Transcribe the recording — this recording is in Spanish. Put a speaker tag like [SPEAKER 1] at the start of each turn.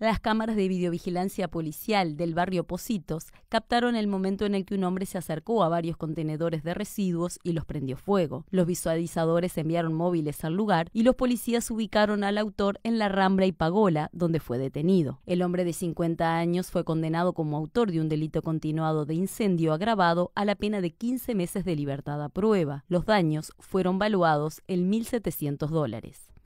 [SPEAKER 1] Las cámaras de videovigilancia policial del barrio Positos captaron el momento en el que un hombre se acercó a varios contenedores de residuos y los prendió fuego. Los visualizadores enviaron móviles al lugar y los policías ubicaron al autor en la Rambla y Pagola, donde fue detenido. El hombre de 50 años fue condenado como autor de un delito continuado de incendio agravado a la pena de 15 meses de libertad a prueba. Los daños fueron valuados en 1.700 dólares.